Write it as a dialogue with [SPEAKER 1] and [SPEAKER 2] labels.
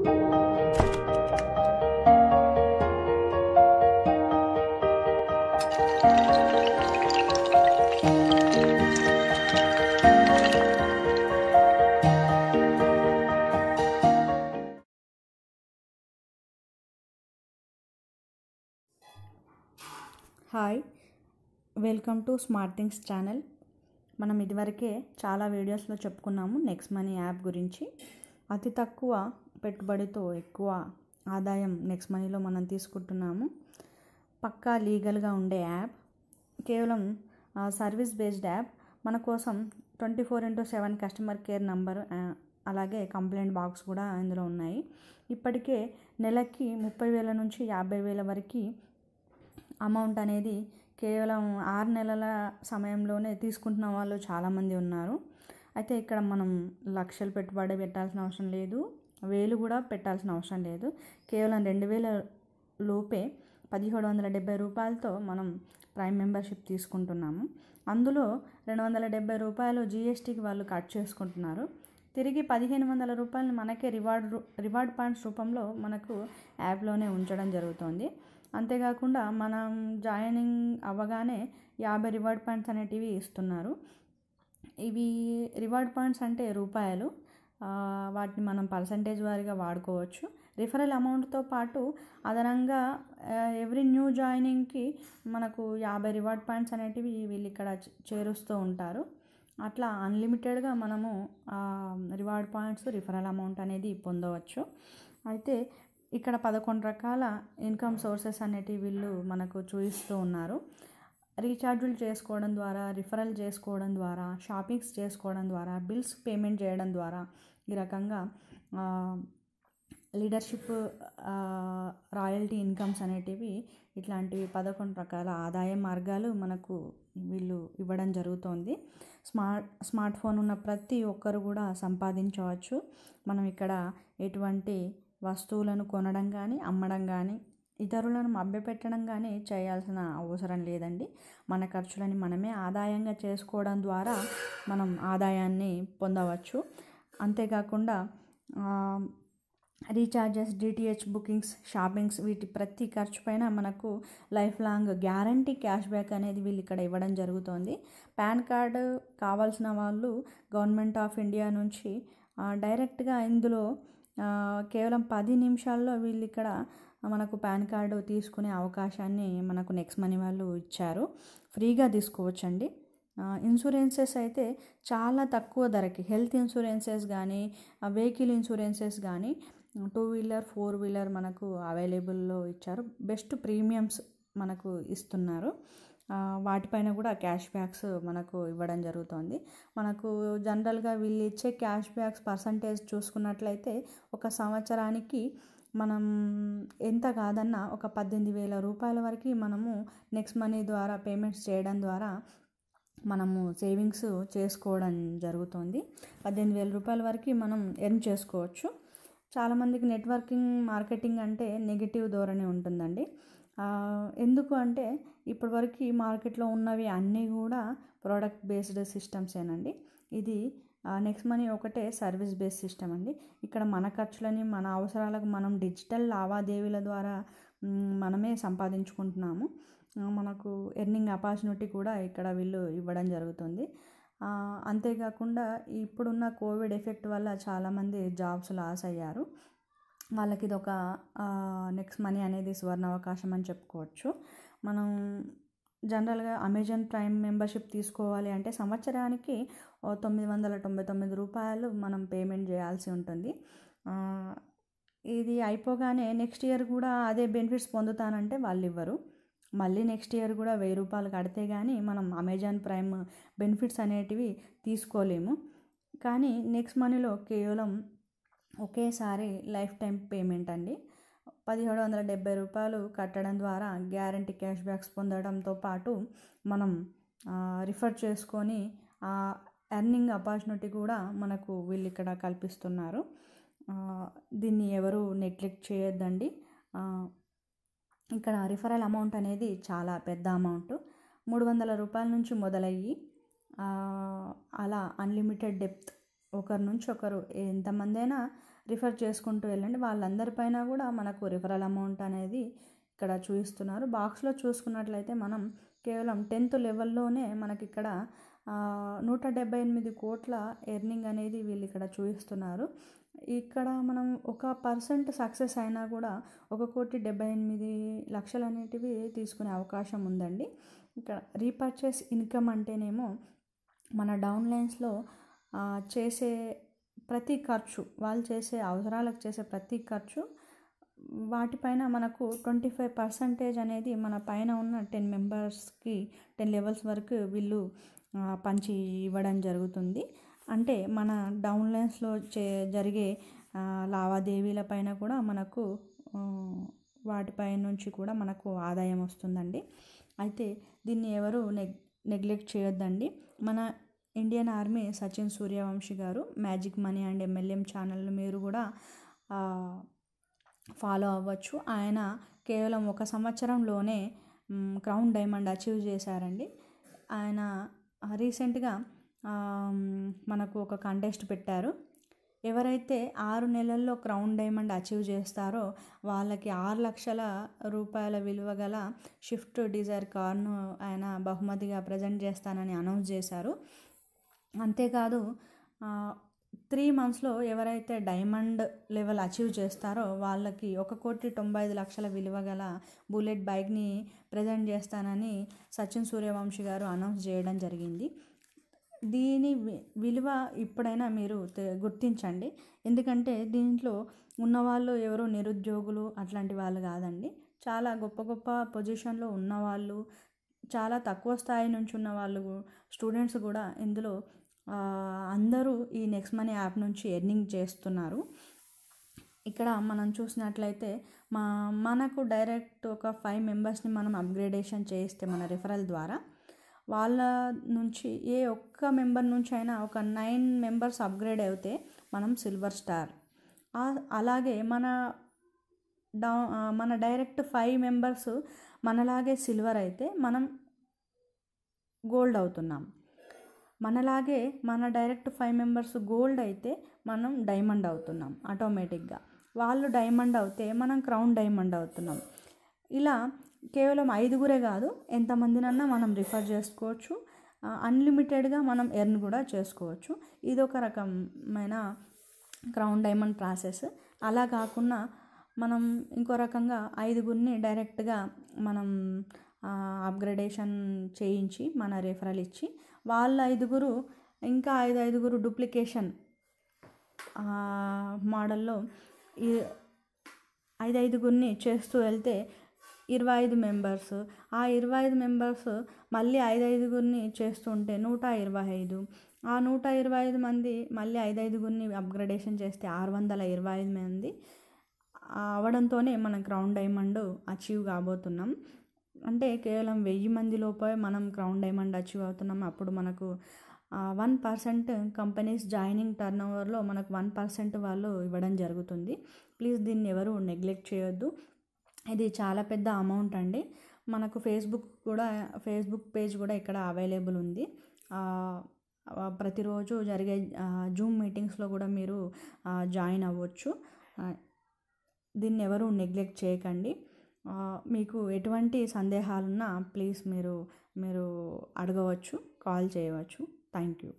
[SPEAKER 1] hi welcome to smart things channel మనం ఇదివరకే చాలా వీడియోస్లో చెప్పుకున్నాము నెక్స్ట్ మనీ యాప్ గురించి అతి తక్కువ పెట్టుబడితో ఎక్కువ ఆదాయం నెక్స్ట్ మనీలో మనం తీసుకుంటున్నాము పక్కా లీగల్గా ఉండే యాప్ కేవలం సర్వీస్ బేస్డ్ యాప్ మన కోసం twenty four into seven customer care number అలాగే కంప్లైంట్ బాక్స్ కూడా ఇందులో ఉన్నాయి ఇప్పటికే నెలకి ముప్పై వేల నుంచి యాభై వేల వరకు అమౌంట్ అనేది కేవలం ఆరు నెలల సమయంలోనే తీసుకుంటున్న వాళ్ళు చాలామంది ఉన్నారు అయితే ఇక్కడ మనం లక్షలు పెట్టుబడి పెట్టాల్సిన అవసరం లేదు వేలు కూడా పెట్టాల్సిన అవసరం లేదు కేవలం రెండు వేల లోపే పదిహేడు వందల డెబ్బై రూపాయలతో మనం ప్రైమ్ మెంబర్షిప్ తీసుకుంటున్నాము అందులో రెండు వందల డెబ్బై రూపాయలు జీఎస్టీకి వాళ్ళు కట్ చేసుకుంటున్నారు తిరిగి పదిహేను వందల రూపాయలు మనకే రివార్డ్ రివార్డ్ పాయింట్స్ రూపంలో మనకు యాప్లోనే ఉంచడం జరుగుతుంది అంతేకాకుండా మనం జాయినింగ్ అవ్వగానే యాభై రివార్డ్ పాయింట్స్ అనేటివి ఇస్తున్నారు ఇవి రివార్డ్ పాయింట్స్ అంటే రూపాయలు వాటిని మనం పర్సంటేజ్ వారీగా వాడుకోవచ్చు రిఫరల్ అమౌంట్తో పాటు అదనంగా ఎవ్రీ న్యూ జాయినింగ్కి మనకు యాభై రివార్డ్ పాయింట్స్ అనేటివి వీళ్ళు ఇక్కడ చేరుస్తూ ఉంటారు అట్లా అన్లిమిటెడ్గా మనము రివార్డ్ పాయింట్స్ రిఫరల్ అమౌంట్ అనేది పొందవచ్చు అయితే ఇక్కడ పదకొండు రకాల ఇన్కమ్ సోర్సెస్ అనేటివి వీళ్ళు మనకు చూపిస్తూ ఉన్నారు రీఛార్జులు చేసుకోవడం ద్వారా రిఫరల్ చేసుకోవడం ద్వారా షాపింగ్స్ చేసుకోవడం ద్వారా బిల్స్ పేమెంట్ చేయడం ద్వారా ఈ రకంగా లీడర్షిప్ రాయల్టీ ఇన్కమ్స్ అనేటివి ఇట్లాంటివి పదకొండు రకాల ఆదాయ మార్గాలు మనకు వీళ్ళు ఇవ్వడం జరుగుతోంది స్మార్ట్ స్మార్ట్ ఫోన్ ఉన్న ప్రతి ఒక్కరు కూడా సంపాదించవచ్చు మనం ఇక్కడ ఎటువంటి వస్తువులను కొనడం కానీ అమ్మడం కానీ ఇతరులను మభ్యపెట్టడం కానీ చేయాల్సిన అవసరం లేదండి మన ఖర్చులని మనమే ఆదాయంగా చేసుకోవడం ద్వారా మనం ఆదాయాన్ని పొందవచ్చు అంతేకాకుండా రీఛార్జెస్ డిటిహెచ్ బుకింగ్స్ షాపింగ్స్ వీటి ప్రతి ఖర్చు పైన మనకు life long guarantee cash back అనేది వీళ్ళు ఇక్కడ ఇవ్వడం జరుగుతోంది పాన్ కార్డు కావాల్సిన వాళ్ళు గవర్నమెంట్ ఆఫ్ ఇండియా నుంచి డైరెక్ట్గా ఇందులో కేవలం పది నిమిషాల్లో వీళ్ళు ఇక్కడ మనకు పాన్ కార్డు తీసుకునే అవకాశాన్ని మనకు నెక్స్ట్ మనీ వాళ్ళు ఇచ్చారు ఫ్రీగా తీసుకోవచ్చండి ఇన్సూరెన్సెస్ అయితే చాలా తక్కువ ధరకి హెల్త్ ఇన్సూరెన్సెస్ కానీ వెహికల్ ఇన్సూరెన్సెస్ కానీ టూ వీలర్ ఫోర్ వీలర్ మనకు అవైలబుల్లో ఇచ్చారు బెస్ట్ ప్రీమియమ్స్ మనకు ఇస్తున్నారు వాటిపైన కూడా క్యాష్ బ్యాక్స్ మనకు ఇవ్వడం జరుగుతుంది మనకు జనరల్గా వీళ్ళు ఇచ్చే క్యాష్ బ్యాక్స్ పర్సంటేజ్ చూసుకున్నట్లయితే ఒక సంవత్సరానికి మనం ఎంత కాదన్నా ఒక పద్దెనిమిది వేల రూపాయల వరకు మనము నెక్స్ట్ మనీ ద్వారా పేమెంట్స్ చేయడం ద్వారా మనము సేవింగ్స్ చేసుకోవడం జరుగుతుంది పద్దెనిమిది వేల రూపాయల వరకు మనం ఎర్న్ చేసుకోవచ్చు చాలామందికి నెట్వర్కింగ్ మార్కెటింగ్ అంటే నెగిటివ్ ధోరణి ఉంటుందండి ఎందుకు అంటే ఇప్పటివరకు మార్కెట్లో ఉన్నవి అన్నీ కూడా ప్రోడక్ట్ బేస్డ్ సిస్టమ్స్ ఏనండి ఇది నెక్స్ట్ మనీ ఒకటే సర్వీస్ బేస్ సిస్టమ్ అండి ఇక్కడ మన ఖర్చులని మన అవసరాలకు మనం డిజిటల్ లావాదేవీల ద్వారా మనమే సంపాదించుకుంటున్నాము మనకు ఎర్నింగ్ అపార్చునిటీ కూడా ఇక్కడ వీళ్ళు ఇవ్వడం జరుగుతుంది అంతేకాకుండా ఇప్పుడున్న కోవిడ్ ఎఫెక్ట్ వల్ల చాలామంది జాబ్స్ లాస్ అయ్యారు వాళ్ళకి ఇది ఒక నెక్స్ట్ మనీ అనేది సువర్ణ అవకాశం అని చెప్పుకోవచ్చు మనం జనరల్గా అమెజాన్ ప్రైమ్ మెంబర్షిప్ తీసుకోవాలి అంటే సంవత్సరానికి తొమ్మిది వందల తొంభై తొమ్మిది రూపాయలు మనం పేమెంట్ చేయాల్సి ఉంటుంది ఇది అయిపోగానే నెక్స్ట్ ఇయర్ కూడా అదే బెనిఫిట్స్ పొందుతానంటే వాళ్ళు ఇవ్వరు మళ్ళీ నెక్స్ట్ ఇయర్ కూడా వెయ్యి రూపాయలు కడితే కానీ మనం అమెజాన్ ప్రైమ్ బెనిఫిట్స్ అనేటివి తీసుకోలేము కానీ నెక్స్ట్ మనీలో కేవలం ఒకేసారి లైఫ్ టైం పేమెంట్ అండి పదిహేడు వందల డెబ్బై రూపాయలు కట్టడం ద్వారా గ్యారంటీ క్యాష్ బ్యాక్స్ పొందడంతో పాటు మనం రిఫర్ చేసుకొని ఆ ఎర్నింగ్ అపార్చునిటీ కూడా మనకు వీళ్ళు ఇక్కడ కల్పిస్తున్నారు దీన్ని ఎవరు నెగ్లెక్ట్ చేయొద్దండి ఇక్కడ రిఫరల్ అమౌంట్ అనేది చాలా పెద్ద అమౌంట్ మూడు వందల రూపాయల నుంచి మొదలయ్యి అలా అన్లిమిటెడ్ డెప్త్ ఒకరి నుంచి ఒకరు ఎంతమంది అయినా రిఫర్ చేసుకుంటూ వెళ్ళండి వాళ్ళందరిపైన కూడా మనకు రిఫరల్ అమౌంట్ అనేది ఇక్కడ చూపిస్తున్నారు బాక్స్లో చూసుకున్నట్లయితే మనం కేవలం టెన్త్ లెవెల్లోనే మనకి ఇక్కడ నూట డెబ్బై ఎనిమిది కోట్ల ఎర్నింగ్ అనేది వీళ్ళు ఇక్కడ చూపిస్తున్నారు ఇక్కడ మనం ఒక పర్సెంట్ సక్సెస్ అయినా కూడా ఒక కోటి డెబ్బై ఎనిమిది లక్షలు అనేటివి తీసుకునే అవకాశం ఉందండి ఇక్కడ రీపర్చేస్ ఇన్కమ్ అంటేనేమో మన డౌన్ లైన్స్లో చేసే ప్రతి ఖర్చు వాళ్ళు చేసే అవసరాలకు చేసే ప్రతి ఖర్చు వాటిపైన మనకు ట్వంటీ ఫైవ్ పర్సంటేజ్ అనేది మన పైన ఉన్న టెన్ మెంబర్స్కి టెన్ లెవెల్స్ వరకు వీళ్ళు పంచి ఇవ్వడం జరుగుతుంది అంటే మన డౌన్లైన్స్లో చే జరిగే లావాదేవీల పైన కూడా మనకు వాటిపై నుంచి కూడా మనకు ఆదాయం వస్తుందండి అయితే దీన్ని ఎవరు నెగ్ నెగ్లెక్ట్ చేయొద్దండి మన ఇండియన్ ఆర్మీ సచిన్ సూర్యవంశీ గారు మ్యాజిక్ మనీ అండ్ ఎంఎల్ఎం ఛానల్ను మీరు కూడా ఫాలో అవ్వచ్చు ఆయన కేవలం ఒక సంవత్సరంలోనే క్రౌన్ డైమండ్ అచీవ్ చేశారండి ఆయన రీసెంట్గా మనకు ఒక కంటెస్ట్ పెట్టారు ఎవరైతే ఆరు నెలల్లో క్రౌన్ డైమండ్ అచీవ్ చేస్తారో వాళ్ళకి ఆరు లక్షల రూపాయల విలువ గల షిఫ్ట్ డిజైర్ కార్ను ఆయన బహుమతిగా ప్రజెంట్ చేస్తానని అనౌన్స్ చేశారు అంతేకాదు త్రీ మంత్స్లో ఎవరైతే డైమండ్ లెవెల్ అచీవ్ చేస్తారో వాళ్ళకి ఒక కోటి తొంభై ఐదు లక్షల విలువ గల బుల్లెట్ బైక్ని ప్రజెంట్ చేస్తానని సచిన్ సూర్యవంశీ గారు అనౌన్స్ చేయడం జరిగింది దీని విలువ ఇప్పుడైనా మీరు గుర్తించండి ఎందుకంటే దీంట్లో ఉన్నవాళ్ళు ఎవరు నిరుద్యోగులు అట్లాంటి వాళ్ళు కాదండి చాలా గొప్ప గొప్ప పొజిషన్లో ఉన్నవాళ్ళు చాలా తక్కువ స్థాయి నుంచి ఉన్న వాళ్ళు స్టూడెంట్స్ కూడా ఇందులో అందరూ ఈ నెక్స్ట్ మనీ యాప్ నుంచి ఎర్నింగ్ చేస్తున్నారు ఇక్కడ మనం చూసినట్లయితే మా మనకు డైరెక్ట్ ఒక ఫైవ్ మెంబర్స్ని మనం అప్గ్రేడేషన్ చేయిస్తే మన రిఫరల్ ద్వారా వాళ్ళ నుంచి ఏ ఒక్క మెంబర్ నుంచి అయినా ఒక నైన్ మెంబర్స్ అప్గ్రేడ్ అయితే మనం సిల్వర్ స్టార్ అలాగే మన డౌ మన డైరెక్ట్ ఫైవ్ మెంబర్స్ మనలాగే సిల్వర్ అయితే మనం గోల్డ్ అవుతున్నాం మనలాగే మన డైరెక్ట్ ఫైవ్ మెంబర్స్ గోల్డ్ అయితే మనం డైమండ్ అవుతున్నాం ఆటోమేటిక్గా వాళ్ళు డైమండ్ అవుతే మనం క్రౌన్ డైమండ్ అవుతున్నాం ఇలా కేవలం ఐదుగురే కాదు ఎంతమందినన్నా మనం రిఫర్ చేసుకోవచ్చు అన్లిమిటెడ్గా మనం ఎర్న్ కూడా చేసుకోవచ్చు ఇది ఒక రకమైన క్రౌన్ డైమండ్ ప్రాసెస్ అలా కాకుండా మనం ఇంకో రకంగా ఐదుగురిని డైరెక్ట్గా మనం అప్గ్రేడేషన్ చేయించి మన రెఫరల్ ఇచ్చి వాళ్ళ ఐదుగురు ఇంకా ఐదు ఐదుగురు డూప్లికేషన్ మోడల్లో ఈ ఐదు ఐదుగురిని చేస్తూ వెళ్తే ఇరవై ఐదు మెంబర్స్ ఆ ఇరవై ఐదు మెంబర్స్ మళ్ళీ ఐదు ఐదుగురిని చేస్తుంటే నూట ఇరవై ఐదు ఆ నూట ఇరవై ఐదు మంది మళ్ళీ ఐదు ఐదుగురిని అప్గ్రేడేషన్ చేస్తే ఆరు వందల ఇరవై ఐదు మంది అవడంతోనే మనం క్రౌన్ డైమండ్ అచీవ్ కాబోతున్నాం అంటే కేవలం వెయ్యి మంది లోపే మనం క్రౌన్ డైమండ్ అచీవ్ అవుతున్నాం అప్పుడు మనకు one percent companies joining turn ఓవర్లో మనకు వన్ పర్సెంట్ వాళ్ళు ఇవ్వడం జరుగుతుంది ప్లీజ్ దీన్ని ఎవరు నెగ్లెక్ట్ చేయొద్దు ఇది చాలా పెద్ద అమౌంట్ అండి మనకు ఫేస్బుక్ కూడా ఫేస్బుక్ పేజ్ కూడా ఇక్కడ అవైలబుల్ ఉంది ప్రతిరోజు జరిగే జూమ్ మీటింగ్స్లో కూడా మీరు జాయిన్ అవ్వచ్చు దీన్ని ఎవరు నెగ్లెక్ట్ చేయకండి మీకు ఎటువంటి సందేహాలున్నా ప్లీజ్ మీరు మీరు అడగవచ్చు కాల్ చేయవచ్చు థ్యాంక్ యూ